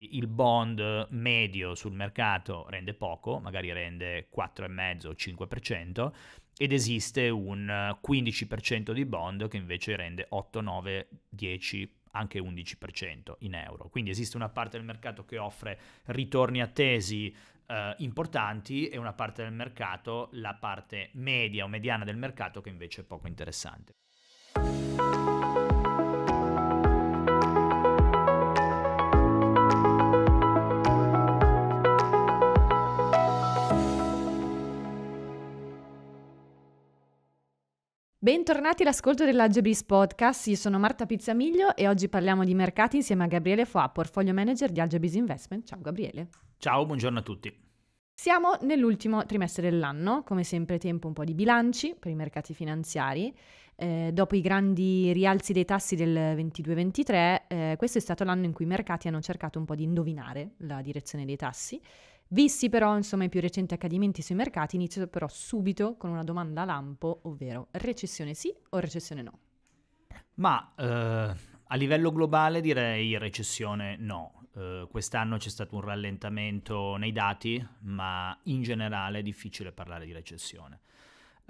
il bond medio sul mercato rende poco, magari rende 4,5 o 5%, ed esiste un 15% di bond che invece rende 8, 9, 10, anche 11% in euro. Quindi esiste una parte del mercato che offre ritorni attesi eh, importanti e una parte del mercato, la parte media o mediana del mercato, che invece è poco interessante. Bentornati all'ascolto dell'Algebris Podcast, io sono Marta Pizzamiglio e oggi parliamo di mercati insieme a Gabriele Foa, portfolio manager di Algebris Investment. Ciao Gabriele. Ciao, buongiorno a tutti. Siamo nell'ultimo trimestre dell'anno, come sempre tempo un po' di bilanci per i mercati finanziari. Eh, dopo i grandi rialzi dei tassi del 22-23, eh, questo è stato l'anno in cui i mercati hanno cercato un po' di indovinare la direzione dei tassi Visti però insomma i più recenti accadimenti sui mercati, inizio però subito con una domanda lampo, ovvero recessione sì o recessione no? Ma eh, a livello globale direi recessione no. Eh, quest'anno c'è stato un rallentamento nei dati, ma in generale è difficile parlare di recessione.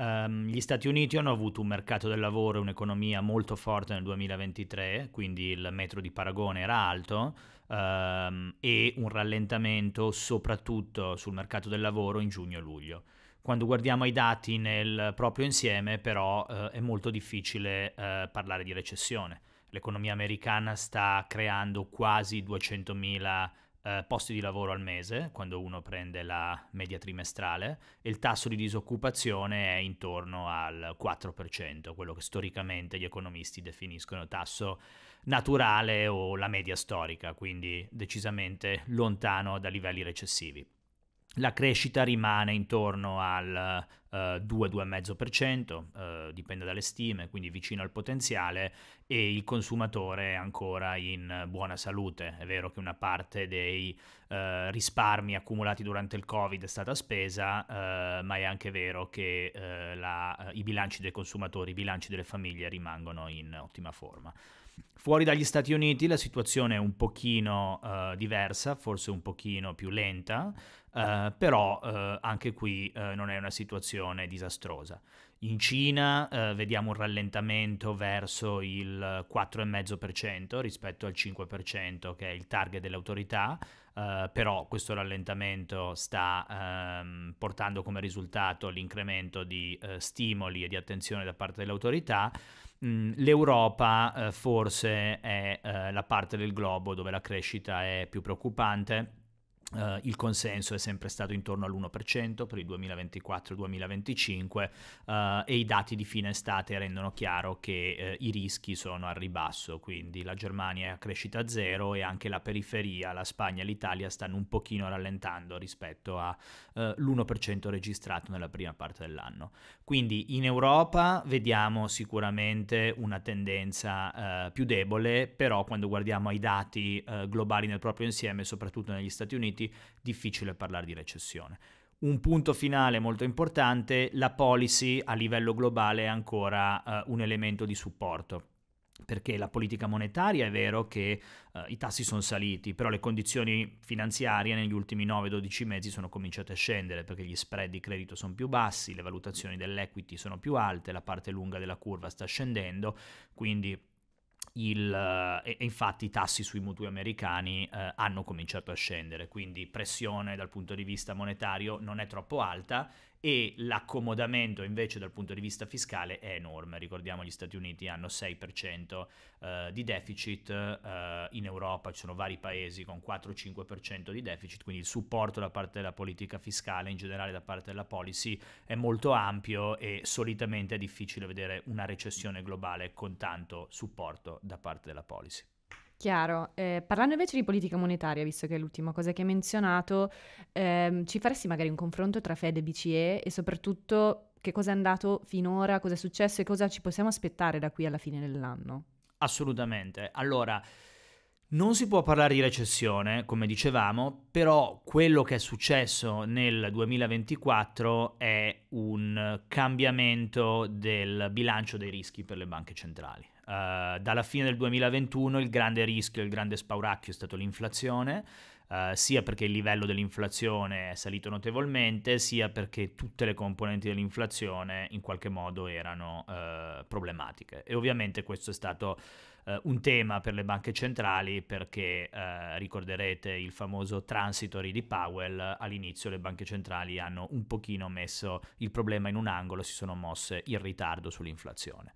Um, gli Stati Uniti hanno avuto un mercato del lavoro e un'economia molto forte nel 2023, quindi il metro di paragone era alto, um, e un rallentamento soprattutto sul mercato del lavoro in giugno e luglio. Quando guardiamo i dati nel proprio insieme, però, uh, è molto difficile uh, parlare di recessione. L'economia americana sta creando quasi 200.000 eh, posti di lavoro al mese, quando uno prende la media trimestrale, e il tasso di disoccupazione è intorno al 4%, quello che storicamente gli economisti definiscono tasso naturale o la media storica, quindi decisamente lontano da livelli recessivi la crescita rimane intorno al uh, 2-2,5%, uh, dipende dalle stime, quindi vicino al potenziale e il consumatore è ancora in buona salute. È vero che una parte dei uh, risparmi accumulati durante il Covid è stata spesa, eh, ma è anche vero che eh, la, i bilanci dei consumatori, i bilanci delle famiglie rimangono in ottima forma. Fuori dagli Stati Uniti la situazione è un pochino diversa, forse un pochino più lenta. Uh, però uh, anche qui uh, non è una situazione disastrosa. In Cina vediamo un rallentamento verso il 4,5% rispetto al 5% che è il target delle autorità, uh, però questo rallentamento sta um, portando come risultato l'incremento di stimoli e di attenzione da parte delle autorità. Mm, L'Europa forse è la parte del globo dove la crescita è più preoccupante Uh, il consenso è sempre stato intorno all'1% per il 2024-2025 uh, eh, e i dati di fine estate rendono chiaro che uh, i rischi sono al ribasso, quindi la Germania è a crescita zero e anche la periferia, la Spagna e l'Italia stanno un pochino rallentando rispetto all'1% registrato nella prima parte dell'anno. Quindi in Europa vediamo sicuramente una tendenza più debole, però quando guardiamo ai dati globali nel proprio insieme, soprattutto negli Stati Uniti, seguiti, difficile parlare di recessione. Un punto finale molto importante, la policy a livello globale è ancora uh, un elemento di supporto perché la politica monetaria è vero che uh, i tassi sono saliti, però le condizioni finanziarie negli ultimi 9-12 mesi sono cominciate a scendere perché gli spread di credito sono più bassi, le valutazioni dell'equity sono più alte, la parte lunga della curva sta scendendo, quindi il, eh, e, e, infatti i tassi sui mutui americani eh, hanno cominciato a scendere, quindi pressione dal punto di vista monetario non è troppo alta e l'accomodamento invece dal punto di vista fiscale è enorme. Ricordiamo gli Stati Uniti hanno 6% eh, di deficit, eh, in Europa ci sono vari paesi con 4-5% di deficit, quindi il supporto da parte della politica fiscale, in generale da parte della policy, è molto ampio e solitamente è difficile vedere una recessione globale con tanto supporto da parte della policy. Chiaro. Eh, parlando invece di politica monetaria, visto che è l'ultima cosa che hai menzionato, ehm, ci faresti magari un confronto tra Fed e BCE e soprattutto che cosa è andato finora, cosa è successo e cosa ci possiamo aspettare da qui alla fine dell'anno? Assolutamente. Allora, non si può parlare di recessione, come dicevamo, però quello che è successo nel 2024 è un cambiamento del bilancio dei rischi per le banche centrali. Uh, dalla fine del 2021 il grande rischio, il grande spauracchio è stato l'inflazione, uh, sia perché il livello dell'inflazione è salito notevolmente, sia perché tutte le componenti dell'inflazione in qualche modo erano uh, problematiche. E ovviamente questo è stato eh, un tema per le banche centrali perché eh, ricorderete il famoso transitory di Powell, all'inizio le banche centrali hanno un pochino messo il problema in un angolo, si sono mosse in ritardo sull'inflazione.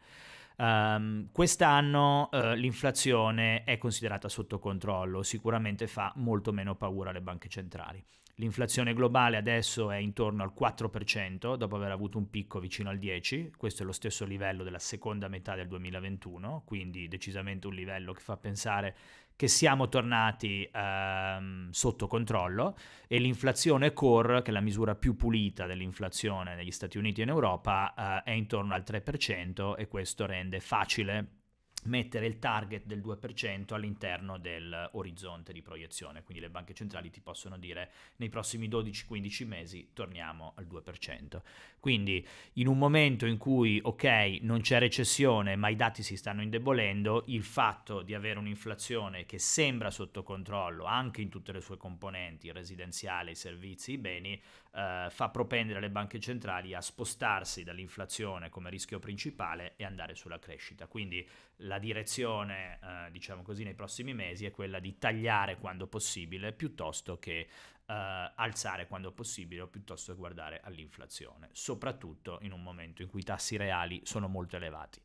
Um, quest'anno uh, l'inflazione è considerata sotto controllo, sicuramente fa molto meno paura alle banche centrali. L'inflazione globale adesso è intorno al 4%, dopo aver avuto un picco vicino al 10%, questo è lo stesso livello della seconda metà del 2021, quindi decisamente un livello che fa pensare che siamo tornati ehm, sotto controllo e l'inflazione core, che è la misura più pulita dell'inflazione negli Stati Uniti e in Europa, eh, è intorno al 3% e questo rende facile mettere il target del 2% all'interno dell'orizzonte di proiezione, quindi le banche centrali ti possono dire nei prossimi 12-15 mesi torniamo al 2%. Quindi in un momento in cui ok, non c'è recessione, ma i dati si stanno indebolendo, il fatto di avere un'inflazione che sembra sotto controllo anche in tutte le sue componenti, il residenziale, i servizi, i beni, eh, fa propendere le banche centrali a spostarsi dall'inflazione come rischio principale e andare sulla crescita. Quindi la la direzione, eh, diciamo così, nei prossimi mesi è quella di tagliare quando possibile piuttosto che Uh, alzare quando possibile o piuttosto che guardare all'inflazione, soprattutto in un momento in cui i tassi reali sono molto elevati.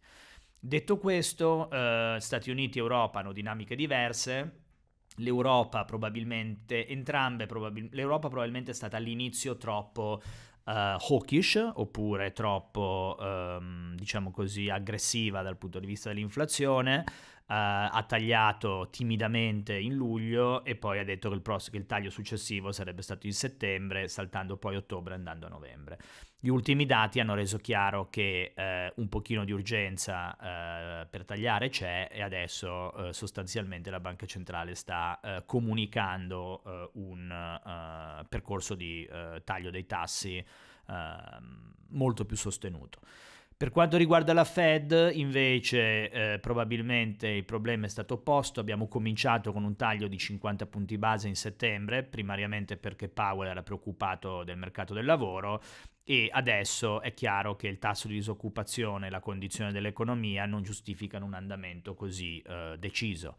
Detto questo, uh, Stati Uniti e Europa hanno dinamiche diverse. L'Europa probabilmente, entrambe probabil- l'Europa probabilmente è stata all'inizio troppo Uh, hawkish oppure troppo um, diciamo così aggressiva dal punto di vista dell'inflazione eh, ha tagliato timidamente in luglio e poi ha detto che il, pross- che il taglio successivo sarebbe stato in settembre, saltando poi ottobre e andando a novembre. Gli ultimi dati hanno reso chiaro che eh, un pochino di urgenza eh, per tagliare c'è e adesso eh, sostanzialmente la Banca Centrale sta eh, comunicando eh, un percorso di taglio dei tassi ehm, molto più sostenuto. Per quanto riguarda la Fed, invece, eh, probabilmente il problema è stato opposto. Abbiamo cominciato con un taglio di 50 punti base in settembre, primariamente perché Powell era preoccupato del mercato del lavoro e adesso è chiaro che il tasso di disoccupazione e la condizione dell'economia non giustificano un andamento così eh, deciso.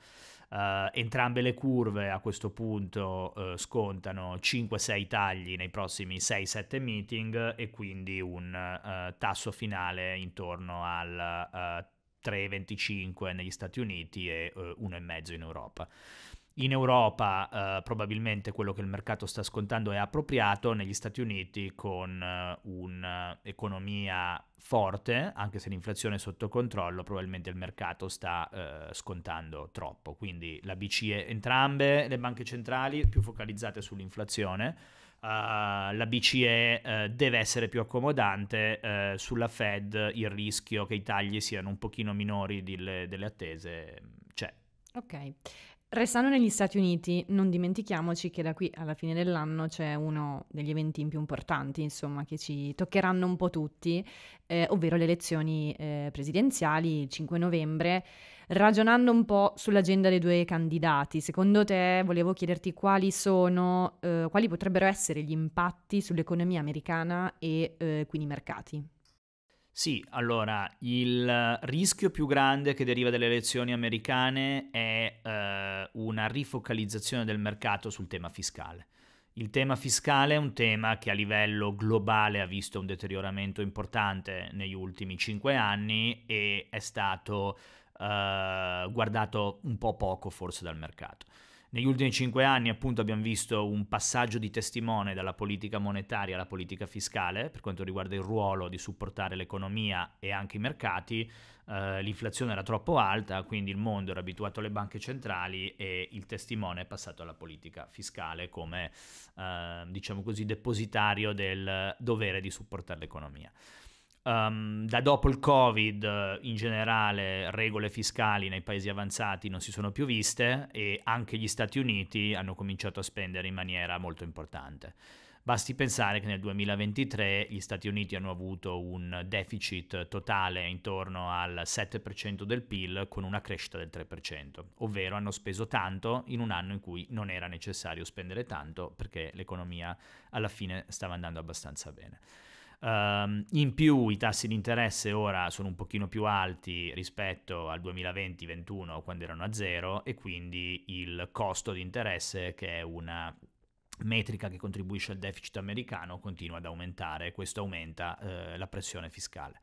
Uh, entrambe le curve a questo punto uh, scontano 5-6 tagli nei prossimi 6-7 meeting e quindi un uh, tasso finale intorno al 3,25 negli Stati Uniti e 1,5 in Europa. In Europa eh, probabilmente quello che il mercato sta scontando è appropriato, negli Stati Uniti con eh, un'economia eh, forte, anche se l'inflazione è sotto controllo, probabilmente il mercato sta eh, scontando troppo. Quindi la BCE, entrambe le banche centrali più focalizzate sull'inflazione, Uh, la BCE uh, eh, deve essere più accomodante, uh, sulla Fed il rischio che i tagli siano un pochino minori delle, delle attese mm, c'è. Ok, Restando negli Stati Uniti, non dimentichiamoci che da qui alla fine dell'anno c'è uno degli eventi più importanti, insomma, che ci toccheranno un po' tutti, eh, ovvero le elezioni eh, presidenziali il 5 novembre. Ragionando un po' sull'agenda dei due candidati, secondo te volevo chiederti quali sono, eh, quali potrebbero essere gli impatti sull'economia americana e eh, quindi i mercati? Sì, allora, il rischio più grande che deriva dalle elezioni americane è eh, una rifocalizzazione del mercato sul tema fiscale. Il tema fiscale è un tema che a livello globale ha visto un deterioramento importante negli ultimi cinque anni e è stato eh, guardato un po' poco forse dal mercato. Negli ultimi cinque anni appunto abbiamo visto un passaggio di testimone dalla politica monetaria alla politica fiscale per quanto riguarda il ruolo di supportare l'economia e anche i mercati, eh, l'inflazione era troppo alta, quindi il mondo era abituato alle banche centrali e il testimone è passato alla politica fiscale come, eh, diciamo così, depositario del dovere di supportare l'economia. Um, da dopo il Covid in generale regole fiscali nei paesi avanzati non si sono più viste e anche gli Stati Uniti hanno cominciato a spendere in maniera molto importante. Basti pensare che nel 2023 gli Stati Uniti hanno avuto un deficit totale intorno al 7% del PIL con una crescita del 3%, ovvero hanno speso tanto in un anno in cui non era necessario spendere tanto perché l'economia alla fine stava andando abbastanza bene. Um, in più i tassi di interesse ora sono un pochino più alti rispetto al 2020 2021 quando erano a zero e quindi il costo di interesse che è una metrica che contribuisce al deficit americano continua ad aumentare e questo aumenta eh, la pressione fiscale.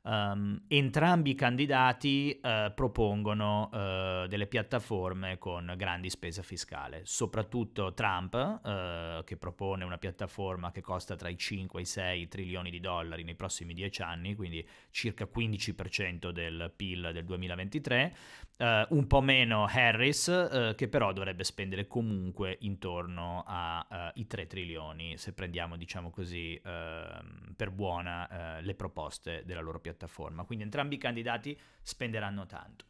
Um, entrambi i candidati uh, propongono uh, delle piattaforme con grandi spese fiscali, soprattutto Trump uh, che propone una piattaforma che costa tra i 5 e i 6 trilioni di dollari nei prossimi 10 anni, quindi circa 15% del PIL del 2023, Uh, un po' meno Harris, uh, che però dovrebbe spendere comunque intorno ai uh, 3 trilioni, se prendiamo, diciamo così, ehm, per buona eh, le proposte della loro piattaforma. Quindi entrambi i candidati spenderanno tanto.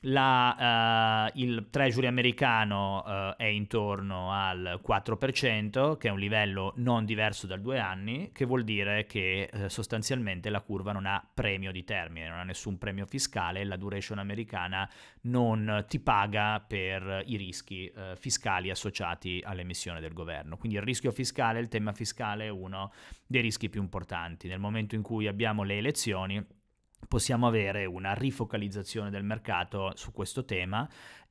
La, uh, il treasury americano uh, è intorno al 4%, che è un livello non diverso dal due anni, che vuol dire che uh, sostanzialmente la curva non ha premio di termine, non ha nessun premio fiscale, la duration americana non ti paga per i rischi fiscali associati all'emissione del governo. Quindi il rischio fiscale, il tema fiscale è uno dei rischi più importanti. Nel momento in cui abbiamo le elezioni, possiamo avere una rifocalizzazione del mercato su questo tema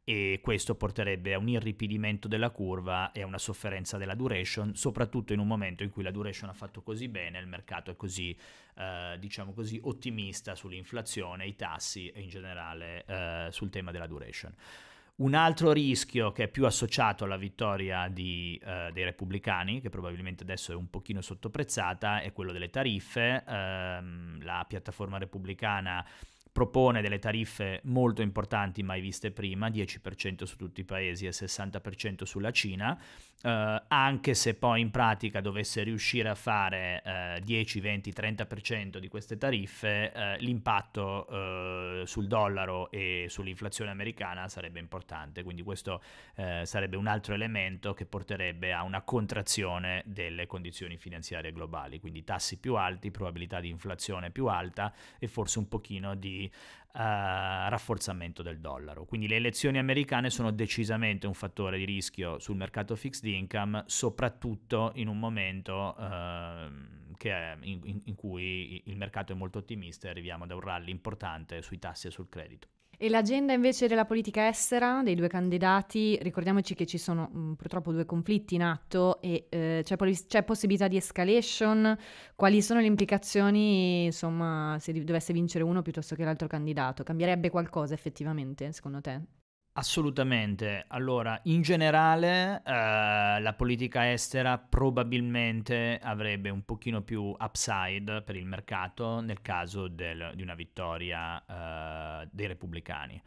e questo porterebbe a un irripidimento della curva e a una sofferenza della duration, soprattutto in un momento in cui la duration ha fatto così bene, il mercato è così, eh, diciamo così, ottimista sull'inflazione, i tassi e in generale eh, sul tema della duration. Un altro rischio che è più associato alla vittoria di, eh, dei repubblicani, che probabilmente adesso è un pochino sottoprezzata, è quello delle tariffe. Eh, la piattaforma repubblicana propone delle tariffe molto importanti mai viste prima, 10% su tutti i paesi e 60% sulla Cina, eh, anche se poi in pratica dovesse riuscire a fare eh, 10, 20, 30% di queste tariffe, eh, l'impatto eh, sul dollaro e sull'inflazione americana sarebbe importante, quindi questo eh, sarebbe un altro elemento che porterebbe a una contrazione delle condizioni finanziarie globali, quindi tassi più alti, probabilità di inflazione più alta e forse un pochino di uh, rafforzamento del dollaro. Quindi le elezioni americane sono decisamente un fattore di rischio sul mercato fixed income, soprattutto in un momento uh, è, in, in cui il mercato è molto ottimista e arriviamo da un rally importante sui tassi e sul credito. E l'agenda invece della politica estera dei due candidati, ricordiamoci che ci sono mh, purtroppo due conflitti in atto e eh, c'è, poli- c'è, possibilità di escalation, quali sono le implicazioni insomma se dovesse vincere uno piuttosto che l'altro candidato? Cambierebbe qualcosa effettivamente secondo te? Assolutamente. Allora, in generale, eh, la politica estera probabilmente avrebbe un pochino più upside per il mercato nel caso del, di una vittoria eh, dei repubblicani.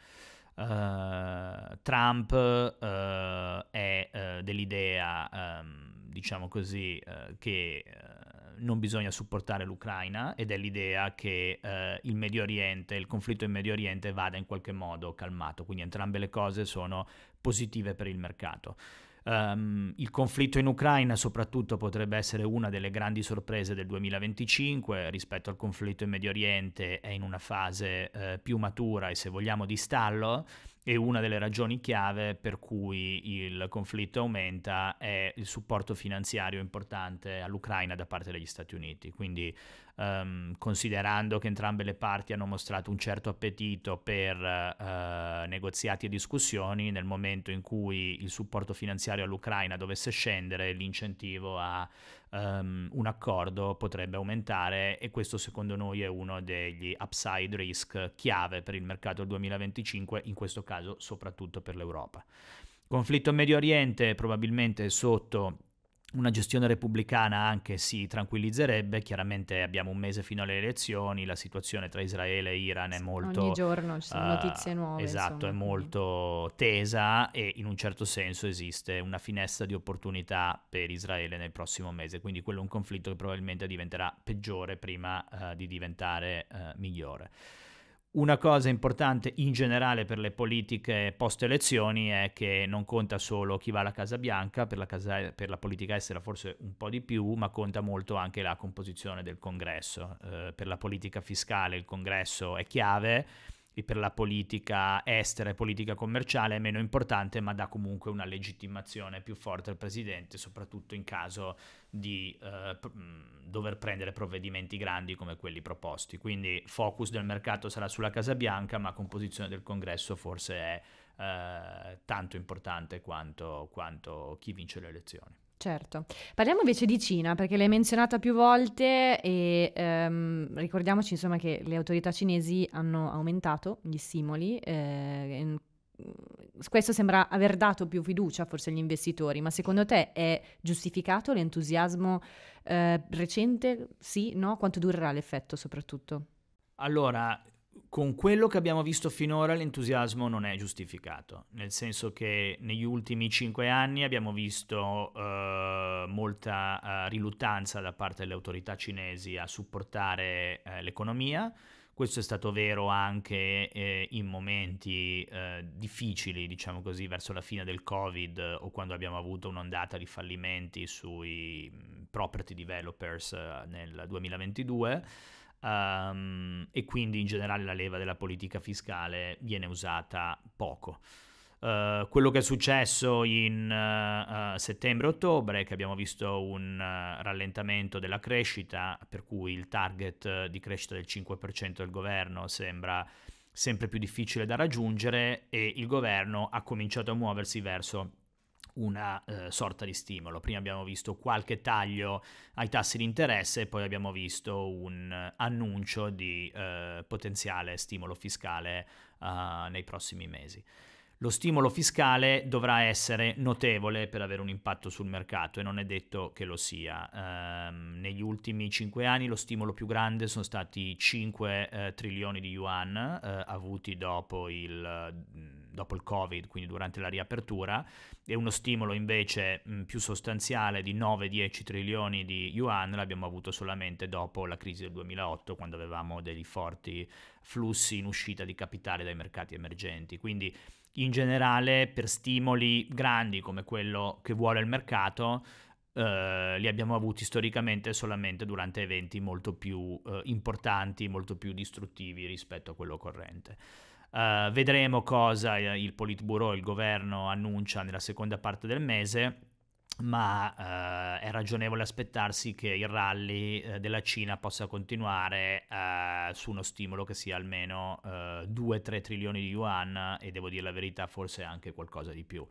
Uh, Trump uh, è uh, dell'idea, um, diciamo così, che non bisogna supportare l'Ucraina ed è l'idea che eh, il Medio Oriente, il conflitto in Medio Oriente vada in qualche modo calmato, quindi entrambe le cose sono positive per il mercato. Um, il conflitto in Ucraina soprattutto potrebbe essere una delle grandi sorprese del 2025 rispetto al conflitto in Medio Oriente, è in una fase eh, più matura e se vogliamo di stallo e una delle ragioni chiave per cui il conflitto aumenta è il supporto finanziario importante all'Ucraina da parte degli Stati Uniti. Quindi, um, considerando che entrambe le parti hanno mostrato un certo appetito per uh, negoziati e discussioni, nel momento in cui il supporto finanziario all'Ucraina dovesse scendere, l'incentivo a um, un accordo potrebbe aumentare e questo secondo noi è uno degli upside risk chiave per il mercato del 2025, in questo caso soprattutto per l'Europa. Conflitto Medio Oriente probabilmente sotto una gestione repubblicana anche si tranquillizzerebbe, chiaramente abbiamo un mese fino alle elezioni, la situazione tra Israele e Iran è molto... Ogni giorno ci sono uh, notizie nuove. Esatto, insomma. è molto tesa e in un certo senso esiste una finestra di opportunità per Israele nel prossimo mese, quindi quello è un conflitto che probabilmente diventerà peggiore prima uh, di diventare uh, migliore. Una cosa importante in generale per le politiche post-elezioni è che non conta solo chi va alla Casa Bianca, per la, casa, per la, politica estera forse un po' di più, ma conta molto anche la composizione del congresso. Eh, per la politica fiscale il congresso è chiave, e per la politica estera e politica commerciale è meno importante, ma dà comunque una legittimazione più forte al presidente, soprattutto in caso di eh, mm, dover prendere provvedimenti grandi come quelli proposti. Quindi focus del mercato sarà sulla Casa Bianca, ma composizione del congresso forse è eh, tanto importante quanto, quanto chi vince le elezioni. Certo, parliamo invece di Cina perché l'hai menzionata più volte e ehm, ricordiamoci insomma che le autorità cinesi hanno aumentato gli stimoli eh, Mm, questo sembra aver dato più fiducia forse agli investitori, ma secondo te è giustificato l'entusiasmo eh, recente? Sì, no? Quanto durerà l'effetto soprattutto? Allora, con quello che abbiamo visto finora l'entusiasmo non è giustificato, nel senso che negli ultimi cinque anni abbiamo visto eh, molta eh, riluttanza da parte delle autorità cinesi a supportare eh, l'economia, questo è stato vero anche eh, in momenti eh, difficili, diciamo così, verso la fine del Covid eh, o quando abbiamo avuto un'ondata di fallimenti sui mm, property developers eh, nel 2022. Um, ehm, e quindi in generale la leva della politica fiscale viene usata poco. Eh, quello che è successo in uh, eh, uh, eh, settembre-ottobre, che abbiamo visto un rallentamento della crescita, per cui il target di crescita del 5% del governo sembra sempre più difficile da raggiungere e il governo ha cominciato a muoversi verso una eh, sorta di stimolo. Prima abbiamo visto qualche taglio ai tassi di interesse e poi abbiamo visto un annuncio di eh, potenziale stimolo fiscale nei prossimi mesi lo stimolo fiscale dovrà essere notevole per avere un impatto sul mercato e non è detto che lo sia. Eh, negli ultimi cinque anni lo stimolo più grande sono stati 5 eh, trilioni di yuan eh, avuti dopo il, dopo il, Covid, quindi durante la riapertura, e uno stimolo invece mh, più sostanziale di 9-10 trilioni di yuan l'abbiamo avuto solamente dopo la crisi del 2008, quando avevamo dei forti flussi in uscita di capitale dai mercati emergenti. Quindi in generale per stimoli grandi come quello che vuole il mercato, eh, li abbiamo avuti storicamente solamente durante eventi molto più eh, importanti, molto più distruttivi rispetto a quello corrente. Eh, vedremo cosa il Politburo il governo annuncia nella seconda parte del mese ma eh, è ragionevole aspettarsi che il rally eh, della Cina possa continuare eh, su uno stimolo che sia almeno 2-3 eh, trilioni di yuan e devo dire la verità forse anche qualcosa di più.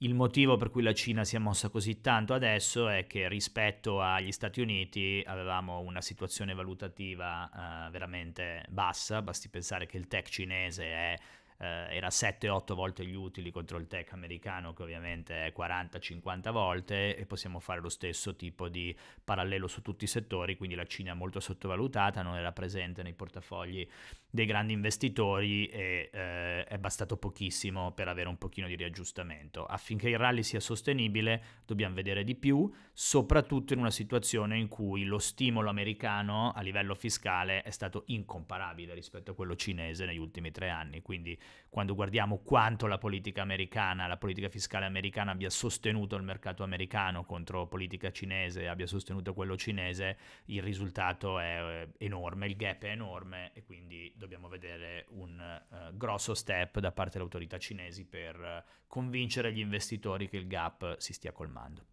Il motivo per cui la Cina si è mossa così tanto adesso è che rispetto agli Stati Uniti avevamo una situazione valutativa eh, veramente bassa, basti pensare che il tech cinese è eh, era 7-8 volte gli utili contro il tech americano che ovviamente è 40-50 volte e possiamo fare lo stesso tipo di parallelo su tutti i settori, quindi la Cina è molto sottovalutata, non era presente nei portafogli dei grandi investitori e eh, è bastato pochissimo per avere un pochino di riaggiustamento. Affinché il rally sia sostenibile dobbiamo vedere di più, soprattutto in una situazione in cui lo stimolo americano a livello fiscale è stato incomparabile rispetto a quello cinese negli ultimi tre anni, quindi quando guardiamo quanto la politica americana, la politica fiscale americana abbia sostenuto il mercato americano contro politica cinese, abbia sostenuto quello cinese, il risultato è eh, enorme, il gap è enorme e quindi dobbiamo vedere un uh, grosso step da parte delle autorità cinesi per uh, convincere gli investitori che il gap si stia colmando.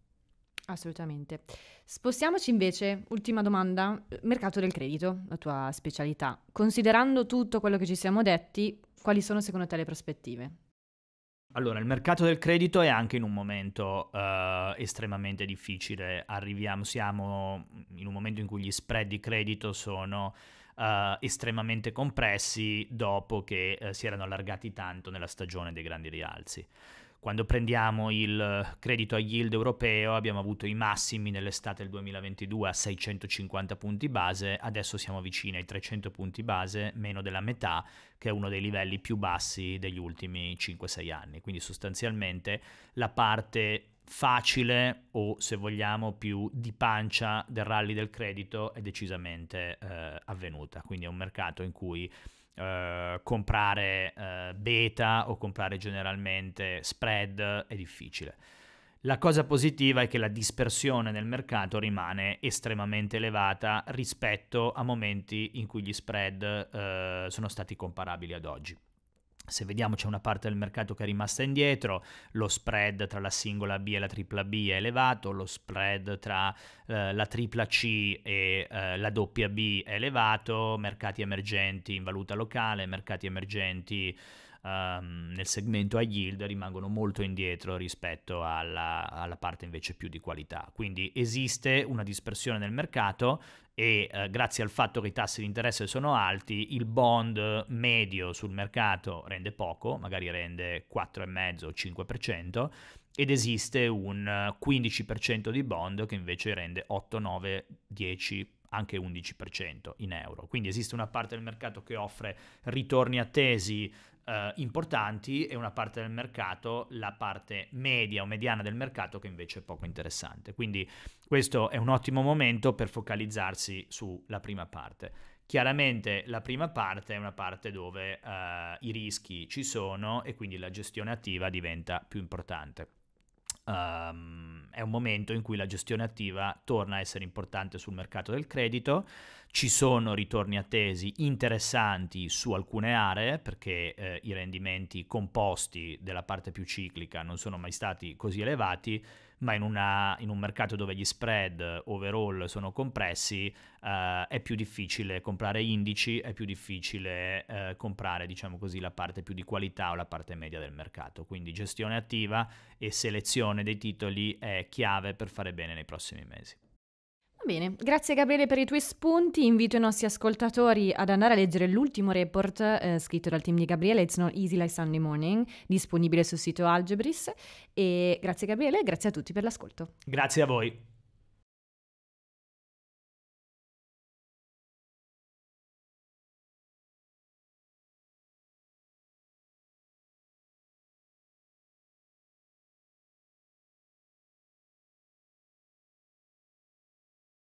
Assolutamente. Spostiamoci invece, ultima domanda, mercato del credito, la tua specialità. Considerando tutto quello che ci siamo detti, quali sono secondo te le prospettive? Allora, il mercato del credito è anche in un momento eh, estremamente difficile. Arriviamo, siamo in un momento in cui gli spread di credito sono eh, estremamente compressi dopo che eh, si erano allargati tanto nella stagione dei grandi rialzi. Quando prendiamo il credito a yield europeo abbiamo avuto i massimi nell'estate del 2022 a 650 punti base, adesso siamo vicini ai 300 punti base, meno della metà, che è uno dei livelli più bassi degli ultimi 5-6 anni. Quindi sostanzialmente la parte facile o se vogliamo più di pancia del rally del credito è decisamente eh, avvenuta, quindi è un mercato in cui eh, comprare eh, beta o comprare generalmente spread è difficile. La cosa positiva è che la dispersione nel mercato rimane estremamente elevata rispetto a momenti in cui gli spread eh, sono stati comparabili ad oggi se vediamo c'è una parte del mercato che è rimasta indietro, lo spread tra la singola B e la tripla B è elevato, lo spread tra eh, la tripla C e eh, la doppia B è elevato, mercati emergenti in valuta locale, mercati emergenti um, nel segmento a yield rimangono molto indietro rispetto alla, alla, parte invece più di qualità. Quindi esiste una dispersione nel mercato e eh, grazie al fatto che i tassi di interesse sono alti, il bond medio sul mercato rende poco, magari rende 4,5 o 5% ed esiste un 15% di bond che invece rende 8, 9, 10, anche 11% in euro. Quindi esiste una parte del mercato che offre ritorni attesi eh, importanti e una parte del mercato, la parte media o mediana del mercato che invece è poco interessante. Quindi questo è un ottimo momento per focalizzarsi sulla prima parte. Chiaramente la prima parte è una parte dove eh, i rischi ci sono e quindi la gestione attiva diventa più importante. Um, è un momento in cui la gestione attiva torna a essere importante sul mercato del credito, ci sono ritorni attesi interessanti su alcune aree perché eh, i rendimenti composti della parte più ciclica non sono mai stati così elevati, ma in, una, in un mercato dove gli spread overall sono compressi eh, è più difficile comprare indici, è più difficile eh, comprare diciamo così, la parte più di qualità o la parte media del mercato. Quindi gestione attiva e selezione dei titoli è chiave per fare bene nei prossimi mesi. Bene, grazie Gabriele per i tuoi spunti. Invito i nostri ascoltatori ad andare a leggere l'ultimo report eh, scritto dal team di Gabriele, It's Not Easy Like Sunday Morning, disponibile sul sito Algebris. E grazie Gabriele e grazie a tutti per l'ascolto. Grazie a voi.